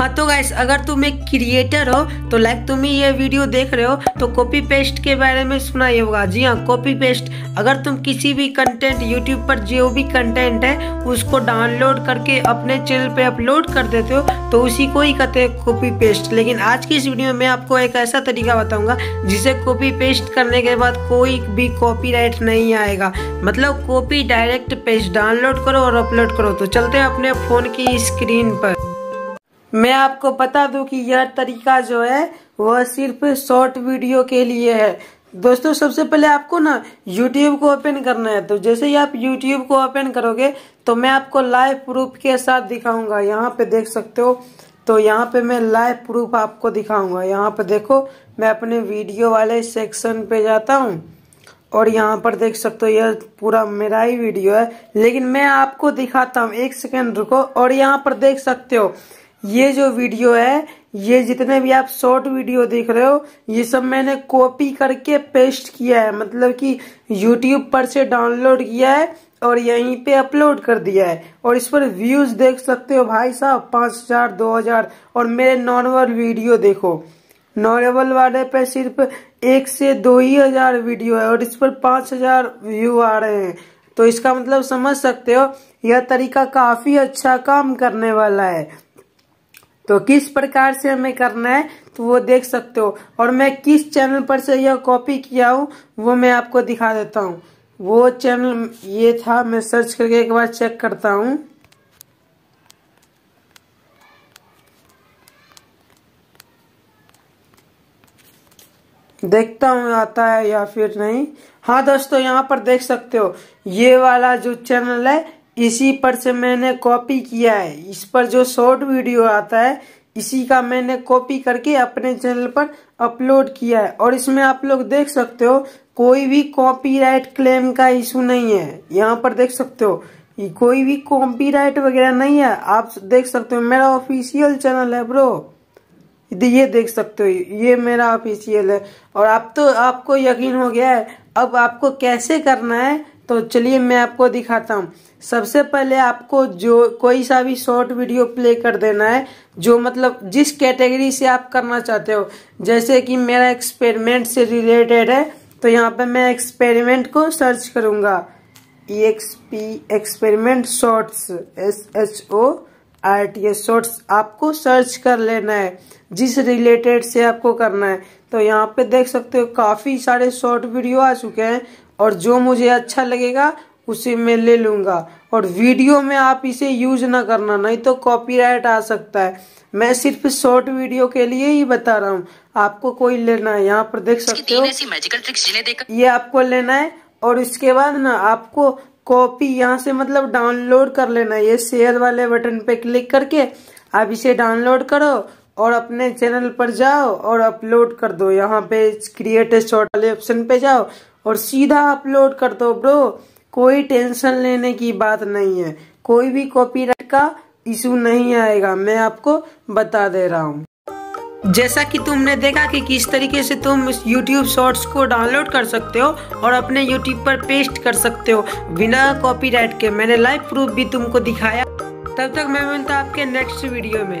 हाँ तो गाइस अगर तुम एक क्रिएटर हो तो लाइक तुम ही ये वीडियो देख रहे हो तो कॉपी पेस्ट के बारे में सुना ही होगा जी हाँ कॉपी पेस्ट अगर तुम किसी भी कंटेंट यूट्यूब पर जो भी कंटेंट है उसको डाउनलोड करके अपने चैनल पे अपलोड कर देते हो तो उसी को ही कहते हैं कॉपी पेस्ट लेकिन आज की इस वीडियो में आपको एक ऐसा तरीका बताऊँगा जिसे कॉपी पेस्ट करने के बाद कोई भी कॉपी नहीं आएगा मतलब कॉपी डायरेक्ट पेस्ट डाउनलोड करो और अपलोड करो तो चलते हैं अपने फ़ोन की स्क्रीन पर मैं आपको बता दूं कि यह तरीका जो है वह सिर्फ शॉर्ट वीडियो के लिए है दोस्तों सबसे पहले आपको ना YouTube को ओपन करना है तो जैसे ही आप YouTube को ओपन करोगे तो मैं आपको लाइव प्रूफ के साथ दिखाऊंगा यहाँ पे देख सकते हो तो यहाँ पे मैं लाइव प्रूफ आपको दिखाऊंगा यहाँ पे देखो मैं अपने वीडियो वाले सेक्शन पे जाता हूँ और यहाँ पर देख सकते हो यह पूरा मेरा ही वीडियो है लेकिन मैं आपको दिखाता हूँ एक सेकेंड रुको और यहाँ पर देख सकते हो ये जो वीडियो है ये जितने भी आप शॉर्ट वीडियो देख रहे हो ये सब मैंने कॉपी करके पेस्ट किया है मतलब कि यूट्यूब पर से डाउनलोड किया है और यहीं पे अपलोड कर दिया है और इस पर व्यूज देख सकते हो भाई साहब पांच हजार दो हजार और मेरे नॉर्मल वीडियो देखो नॉर्मल वाले पे सिर्फ एक से दो ही हजार वीडियो है और इस पर पांच हजार व्यू आ रहे हैं तो इसका मतलब समझ सकते हो यह तरीका काफी अच्छा काम करने वाला है तो किस प्रकार से हमें करना है तो वो देख सकते हो और मैं किस चैनल पर से यह कॉपी किया हूँ वो मैं आपको दिखा देता हूँ वो चैनल ये था मैं सर्च करके एक बार चेक करता हूँ देखता हूँ आता है या फिर नहीं हाँ दोस्तों यहाँ पर देख सकते हो ये वाला जो चैनल है इसी पर से मैंने कॉपी किया है इस पर जो शॉर्ट वीडियो आता है इसी का मैंने कॉपी करके अपने चैनल पर अपलोड किया है और इसमें आप लोग देख सकते हो कोई भी कॉपीराइट क्लेम का इशू नहीं है यहाँ पर देख सकते हो कोई भी कॉपीराइट वगैरह नहीं है आप देख सकते हो मेरा ऑफिशियल चैनल है ब्रो ये देख सकते हो ये मेरा ऑफिशियल है और आप तो आपको यकीन हो गया है अब आपको कैसे करना है तो चलिए मैं आपको दिखाता हूँ सबसे पहले आपको जो कोई सा भी शॉर्ट वीडियो प्ले कर देना है जो मतलब जिस कैटेगरी से आप करना चाहते हो जैसे कि मेरा एक्सपेरिमेंट से रिलेटेड है तो यहाँ पे मैं एक्सपेरिमेंट को सर्च करूंगा E X P experiment shorts S H O R T S shorts आपको सर्च कर लेना है जिस रिलेटेड से आपको करना है तो यहाँ पे देख सकते हो काफ़ी सारे शॉर्ट वीडियो आ चुके हैं और जो मुझे अच्छा लगेगा उसे मैं ले लूँगा और वीडियो में आप इसे यूज ना करना नहीं तो कॉपीराइट आ सकता है मैं सिर्फ शॉर्ट वीडियो के लिए ही बता रहा हूँ आपको कोई लेना है यहाँ पर देख सकते हो ये आपको लेना है और इसके बाद ना आपको कॉपी यहाँ से मतलब डाउनलोड कर लेना है ये शेयर वाले बटन पे क्लिक करके आप इसे डाउनलोड करो और अपने चैनल पर जाओ और अपलोड कर दो यहाँ पे क्रिएट शॉर्ट वाले ऑप्शन पे जाओ और सीधा अपलोड कर दो ब्रो कोई टेंशन लेने की बात नहीं है कोई भी कॉपीराइट का इशू नहीं आएगा मैं आपको बता दे रहा हूँ जैसा कि तुमने देखा कि किस तरीके से तुम YouTube शॉर्ट्स को डाउनलोड कर सकते हो और अपने YouTube पर पेस्ट कर सकते हो बिना कॉपीराइट के मैंने लाइव प्रूफ भी तुमको दिखाया तब तक मैं मिलता आपके नेक्स्ट वीडियो में